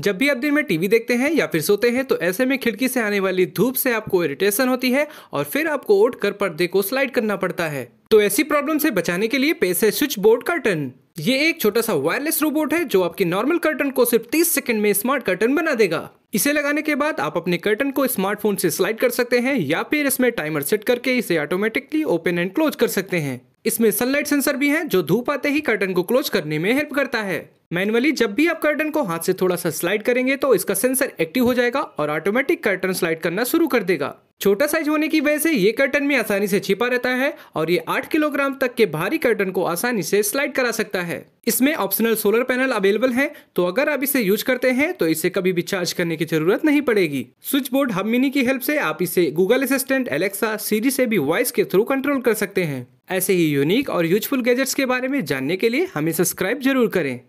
जब भी आप दिन में टीवी देखते हैं या फिर सोते हैं तो ऐसे में खिड़की से आने वाली धूप से आपको इरिटेशन होती है और फिर आपको उठ कर पर्दे को स्लाइड करना पड़ता है तो ऐसी प्रॉब्लम से बचाने के लिए पेश है स्विच बोर्ड कर्टन ये एक छोटा सा वायरलेस रोबोट है जो आपके नॉर्मल कर्टन को सिर्फ 30 सेकंड में स्मार्ट कर्टन बना देगा इसे लगाने के बाद आप अपने कर्टन को स्मार्टफोन से स्लाइड कर सकते हैं या फिर इसमें टाइमर सेट करके इसे ऑटोमेटिकली ओपन एंड क्लोज कर सकते हैं इसमें सनलाइट सेंसर भी है जो धूप आते ही कर्टन को क्लोज करने में हेल्प करता है मैनुअली जब भी आप कर्टन को हाथ से थोड़ा सा स्लाइड करेंगे तो इसका सेंसर एक्टिव हो जाएगा और ऑटोमेटिक कर्टन स्लाइड करना शुरू कर देगा छोटा साइज होने की वजह से ये कर्टन में आसानी से छिपा रहता है और ये 8 किलोग्राम तक के भारी कर्टन को आसानी से स्लाइड करा सकता है इसमें ऑप्शनल सोलर पैनल अवेलेबल है तो अगर आप इसे यूज करते हैं तो इसे कभी भी चार्ज करने की जरूरत नहीं पड़ेगी स्विच बोर्ड हब मिनी की हेल्प से आप इसे गूगल असिस्टेंट एलेक्सा सीरी से भी वॉइस के थ्रू कंट्रोल कर सकते हैं ऐसे ही यूनिक और यूजफुल गैजेट्स के बारे में जानने के लिए हमें सब्सक्राइब जरूर करें